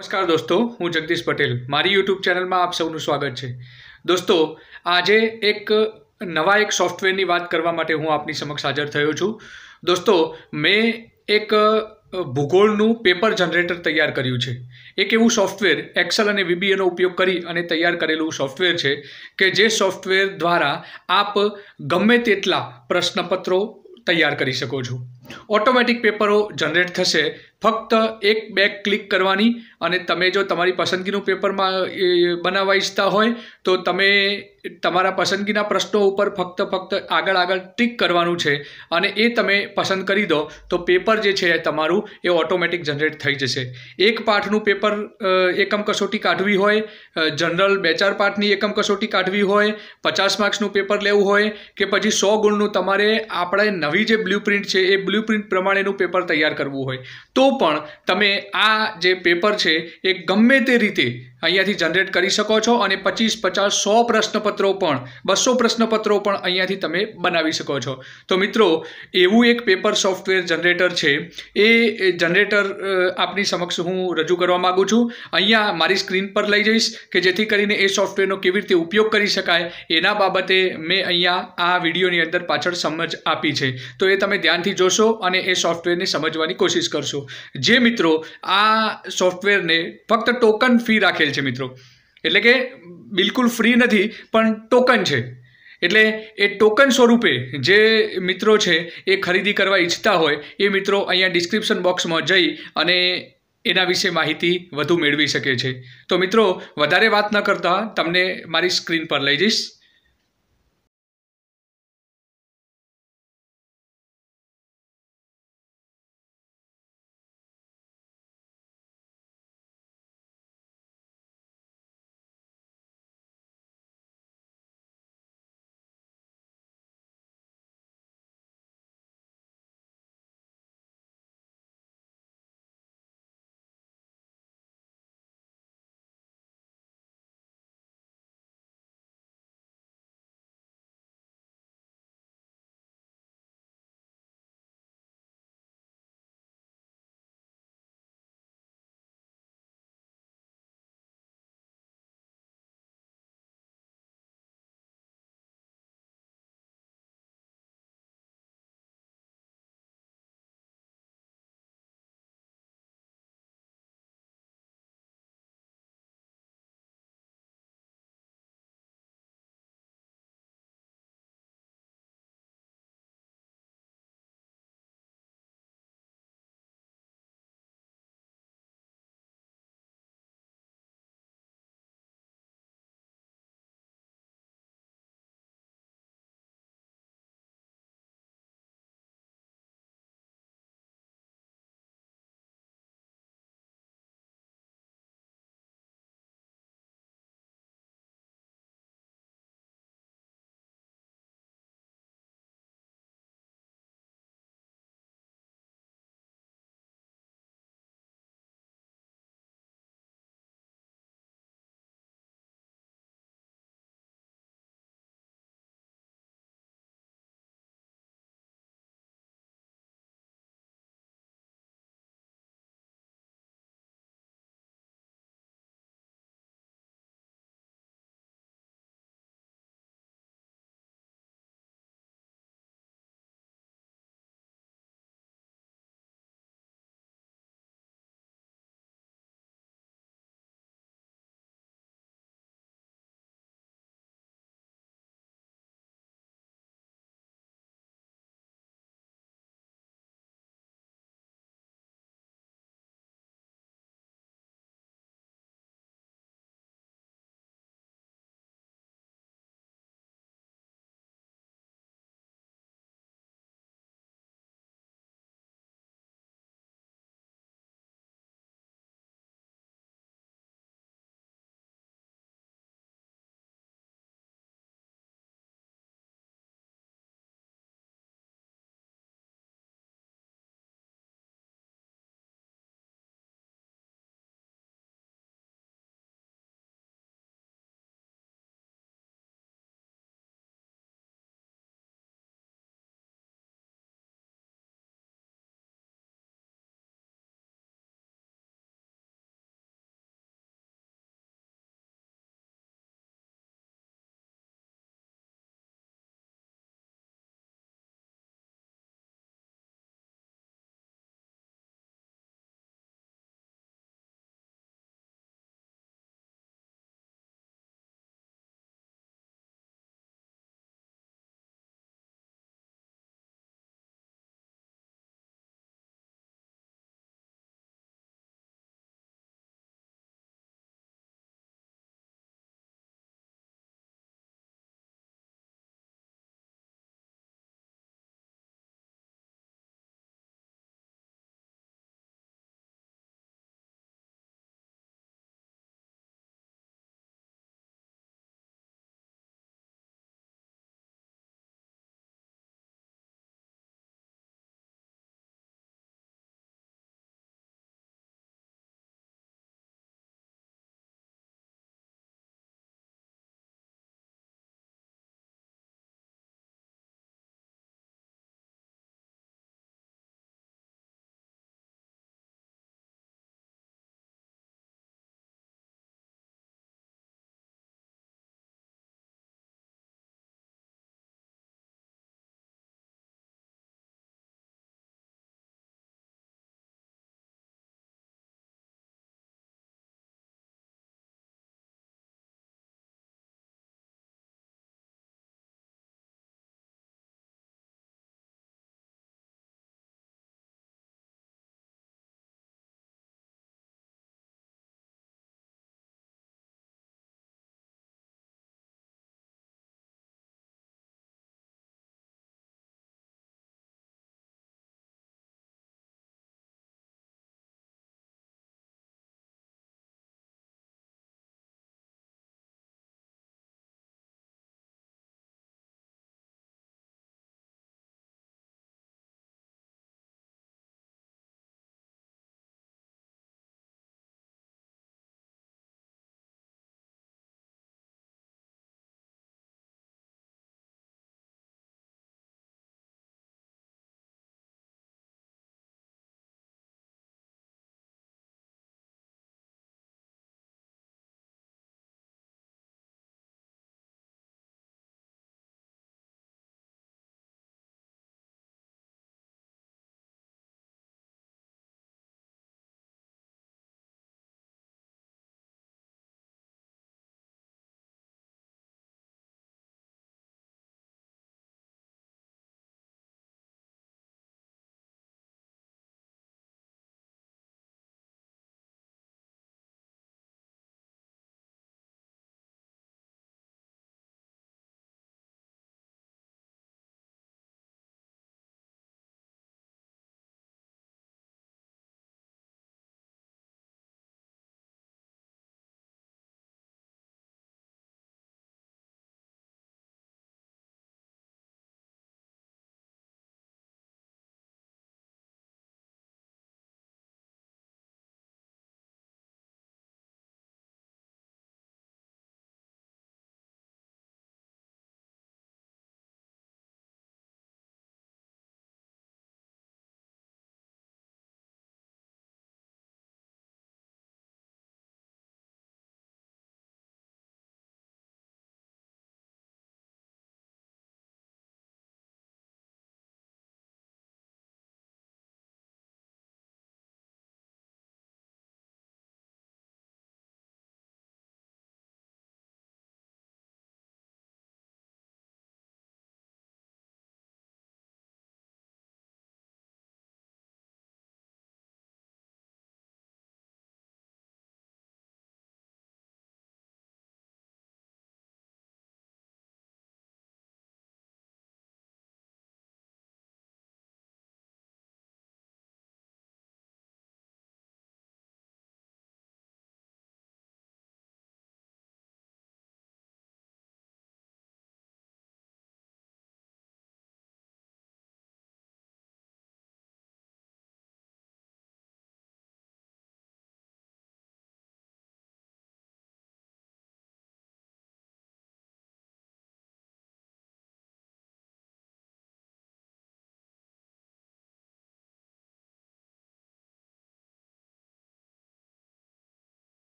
નમસ્કાર દોસ્તો હું જગદીશ પટેલ મારી યુટ્યુબ ચેનલમાં આપ સૌનું સ્વાગત છે દોસ્તો આજે એક નવા એક સોફ્ટવેરની વાત કરવા માટે હું આપની સમક્ષ હાજર થયો છું દોસ્તો મેં એક ભૂગોળનું પેપર જનરેટર તૈયાર કર્યું છે એક એવું સોફ્ટવેર એક્સેલ અને વીબીએનો ઉપયોગ કરી અને તૈયાર કરેલું સોફ્ટવેર છે કે જે સોફ્ટવેર દ્વારા આપ ગમે તેટલા પ્રશ્નપત્રો તૈયાર કરી શકો છો ઓટોમેટિક પેપરો જનરેટ થશે ફક્ત એક બે ક્લિક કરવાની અને તમે જો તમારી પસંદગીનું પેપરમાં બનાવવા ઈચ્છતા હોય તો તમે તમારા પસંદગીના પ્રશ્નો ઉપર ફક્ત ફક્ત આગળ આગળ ટીક કરવાનું છે અને એ તમે પસંદ કરી દો તો પેપર જે છે તમારું એ ઓટોમેટિક જનરેટ થઈ જશે એક પાઠનું પેપર એકમ કસોટી કાઢવી હોય જનરલ બે ચાર પાઠની એકમ કસોટી કાઢવી હોય પચાસ માર્ક્સનું પેપર લેવું હોય કે પછી સો ગુણનું તમારે આપણે નવી જે બ્લુપ્રિન્ટ છે એ બ્લુપ્રિન્ટ પ્રમાણેનું પેપર તૈયાર કરવું હોય તો પણ તમે આ જે પેપર છે એ ગમે તે રીતે અહીંયાથી જનરેટ કરી શકો છો અને પચીસ પચાસ સો પ્રશ્નપત્રો પણ બસો પ્રશ્નપત્રો પણ અહીંયાથી તમે બનાવી શકો છો તો મિત્રો એવું એક પેપર સોફ્ટવેર જનરેટર છે એ જનરેટર આપની સમક્ષ હું રજૂ કરવા માગું છું અહીંયા મારી સ્ક્રીન પર લઈ જઈશ કે જેથી કરીને એ સોફ્ટવેરનો કેવી રીતે ઉપયોગ કરી શકાય એના બાબતે મેં અહીંયા આ વિડીયોની અંદર પાછળ સમજ આપી છે તો એ તમે ધ્યાનથી જોશો અને એ સોફ્ટવેરને સમજવાની કોશિશ કરશો જે મિત્રો આ સોફ્ટવેરને ફક્ત ટોકન ફી રાખેલ થયેલ છે મિત્રો એટલે કે બિલકુલ ફ્રી નથી પણ ટોકન છે એટલે એ ટોકન સ્વરૂપે જે મિત્રો છે એ ખરીદી કરવા ઈચ્છતા હોય એ મિત્રો અહીંયા ડિસ્ક્રિપ્શન બોક્સમાં જઈ અને એના વિશે માહિતી વધુ મેળવી શકે છે તો મિત્રો વધારે વાત ન કરતા તમને મારી સ્ક્રીન પર લઈ જઈશ